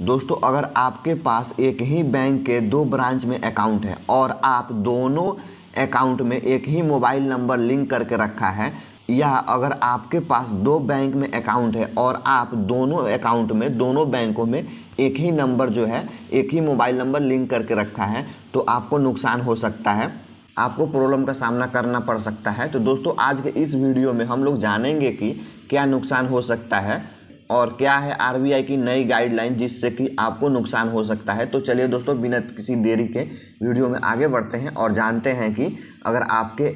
दोस्तों अगर आपके पास एक ही बैंक के दो ब्रांच में अकाउंट है और आप दोनों अकाउंट में एक ही मोबाइल नंबर लिंक करके रखा है या अगर आपके पास दो बैंक में अकाउंट है और आप दोनों अकाउंट में दोनों बैंकों में एक ही नंबर जो है एक ही मोबाइल नंबर लिंक करके रखा है तो आपको नुकसान हो सकता है आपको प्रॉब्लम का सामना करना पड़ सकता है तो दोस्तों आज के इस वीडियो में हम लोग जानेंगे कि क्या नुकसान हो सकता है और क्या है आरबीआई की नई गाइडलाइन जिससे कि आपको नुकसान हो सकता है तो चलिए दोस्तों बिना किसी देरी के वीडियो में आगे बढ़ते हैं और जानते हैं कि अगर आपके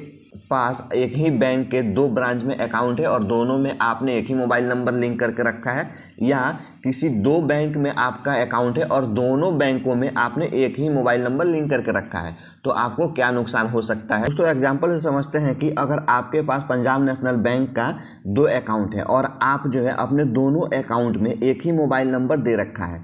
पास एक ही बैंक के दो ब्रांच में अकाउंट है और दोनों में आपने एक ही मोबाइल नंबर लिंक करके रखा है या किसी दो बैंक में आपका अकाउंट है और दोनों बैंकों में आपने एक ही मोबाइल नंबर लिंक करके रखा है तो आपको क्या नुकसान हो सकता है दोस्तों एग्जाम्पल से समझते हैं कि अगर आपके पास पंजाब नेशनल बैंक का दो अकाउंट है और आप जो है अपने दोनों अकाउंट में एक ही मोबाइल नंबर दे रखा है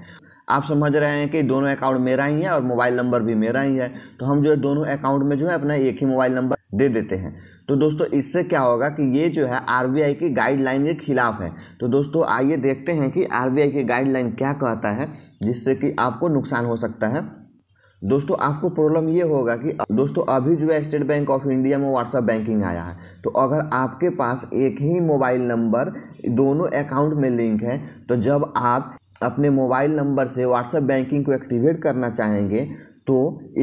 आप समझ रहे हैं कि दोनों अकाउंट मेरा ही है और मोबाइल नंबर भी मेरा ही है तो हम जो है दोनों अकाउंट में जो है अपना एक ही मोबाइल नंबर दे देते हैं तो दोस्तों इससे क्या होगा कि ये जो है आरबीआई की गाइडलाइन के खिलाफ है तो दोस्तों आइए देखते हैं कि आरबीआई की गाइडलाइन क्या कहता है जिससे कि आपको नुकसान हो सकता है दोस्तों आपको प्रॉब्लम ये होगा कि दोस्तों अभी जो है स्टेट बैंक ऑफ इंडिया में व्हाट्सअप बैंकिंग आया है तो अगर आपके पास एक ही मोबाइल नंबर दोनों अकाउंट में लिंक है तो जब आप अपने मोबाइल नंबर से व्हाट्सअप बैंकिंग को एक्टिवेट करना चाहेंगे तो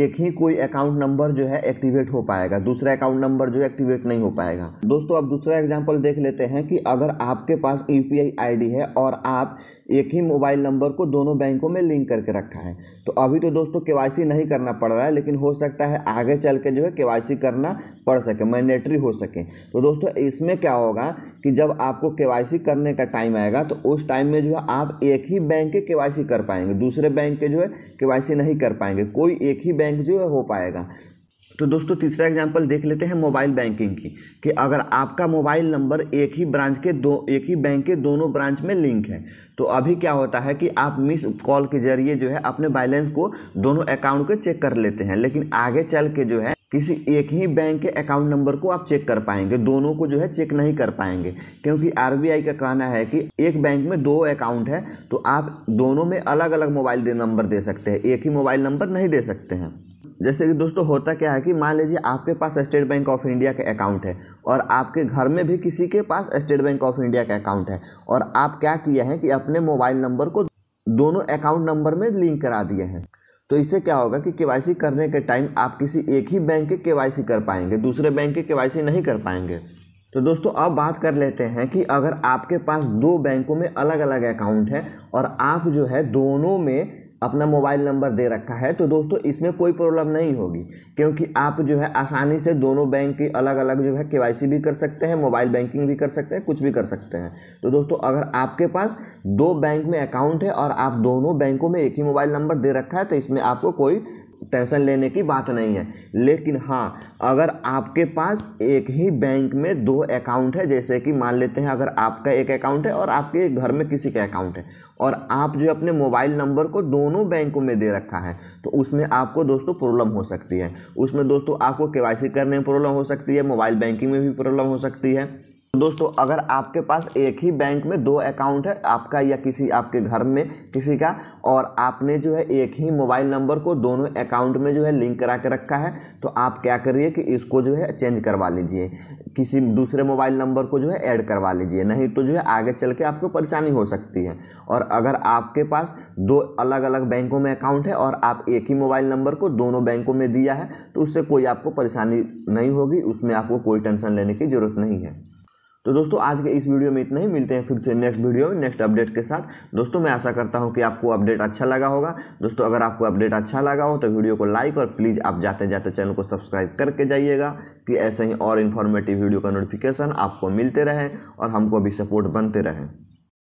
एक ही कोई अकाउंट नंबर जो है एक्टिवेट हो पाएगा दूसरा अकाउंट नंबर जो है एक्टिवेट नहीं हो पाएगा दोस्तों अब दूसरा एग्जाम्पल देख लेते हैं कि अगर आपके पास यू पी है और आप एक ही मोबाइल नंबर को दोनों बैंकों में लिंक करके रखा है तो अभी तो दोस्तों के नहीं करना पड़ रहा है लेकिन हो सकता है आगे चल के जो है के करना पड़ सके मैंडेटरी हो सके तो दोस्तों इसमें क्या होगा कि जब आपको के करने का टाइम आएगा तो उस टाइम में जो है आप एक ही बैंक के के कर पाएंगे दूसरे बैंक के जो है के नहीं कर पाएंगे कोई एक ही बैंक जो है हो पाएगा तो दोस्तों तीसरा एग्जाम्पल देख लेते हैं मोबाइल बैंकिंग की कि अगर आपका मोबाइल नंबर एक ही ब्रांच के दो एक ही बैंक के दोनों ब्रांच में लिंक है तो अभी क्या होता है कि आप मिस कॉल के जरिए जो है अपने बैलेंस को दोनों अकाउंट के चेक कर लेते हैं लेकिन आगे चल के जो है किसी एक ही बैंक के अकाउंट नंबर को आप चेक कर पाएंगे दोनों को जो है चेक नहीं कर पाएंगे क्योंकि आरबीआई का कहना है कि एक बैंक में दो अकाउंट है तो आप दोनों में अलग अलग मोबाइल नंबर दे सकते हैं एक ही मोबाइल नंबर नहीं दे सकते हैं जैसे कि दोस्तों होता क्या है कि मान लीजिए आपके पास स्टेट बैंक ऑफ इंडिया का अकाउंट है और आपके घर में भी किसी के पास स्टेट बैंक ऑफ इंडिया का अकाउंट है और आप क्या किए हैं कि अपने मोबाइल नंबर को दोनों अकाउंट नंबर में लिंक करा दिए हैं तो इससे क्या होगा कि केवाईसी करने के टाइम आप किसी एक ही बैंक के केवाईसी कर पाएंगे दूसरे बैंक के केवाईसी नहीं कर पाएंगे तो दोस्तों अब बात कर लेते हैं कि अगर आपके पास दो बैंकों में अलग अलग अकाउंट है और आप जो है दोनों में अपना मोबाइल नंबर दे रखा है तो दोस्तों इसमें कोई प्रॉब्लम नहीं होगी क्योंकि आप जो है आसानी से दोनों बैंक की अलग अलग जो है के भी कर सकते हैं मोबाइल बैंकिंग भी कर सकते हैं कुछ भी कर सकते हैं तो दोस्तों अगर आपके पास दो बैंक में अकाउंट है और आप दोनों बैंकों में एक ही मोबाइल नंबर दे रखा है तो इसमें आपको कोई टेंशन लेने की बात नहीं है लेकिन हाँ अगर आपके पास एक ही बैंक में दो अकाउंट है जैसे कि मान लेते हैं अगर आपका एक अकाउंट है और आपके घर में किसी का अकाउंट है और आप जो अपने मोबाइल नंबर को दोनों बैंकों में दे रखा है तो उसमें आपको दोस्तों प्रॉब्लम हो सकती है उसमें दोस्तों आपको के करने में प्रॉब्लम हो सकती है मोबाइल बैंकिंग में भी प्रॉब्लम हो सकती है दोस्तों अगर आपके पास एक ही बैंक में दो अकाउंट है आपका या किसी आपके घर में किसी का और आपने जो है एक ही मोबाइल नंबर को दोनों अकाउंट में जो है लिंक करा के रखा है तो आप क्या करिए कि इसको जो है चेंज करवा लीजिए किसी दूसरे मोबाइल नंबर को जो है ऐड करवा लीजिए नहीं तो जो है आगे चल के आपको परेशानी हो सकती है और अगर आपके पास दो अलग अलग बैंकों में अकाउंट है और आप एक ही मोबाइल नंबर को दोनों बैंकों में दिया है तो उससे कोई आपको परेशानी नहीं होगी उसमें आपको कोई टेंशन लेने की ज़रूरत नहीं है तो दोस्तों आज के इस वीडियो में इतना ही मिलते हैं फिर से नेक्स्ट वीडियो में नेक्स्ट अपडेट के साथ दोस्तों मैं आशा करता हूँ कि आपको अपडेट अच्छा लगा होगा दोस्तों अगर आपको अपडेट अच्छा लगा हो तो वीडियो को लाइक और प्लीज़ आप जाते जाते चैनल को सब्सक्राइब करके जाइएगा कि ऐसे ही और इन्फॉर्मेटिव वीडियो का नोटिफिकेशन आपको मिलते रहे और हमको भी सपोर्ट बनते रहें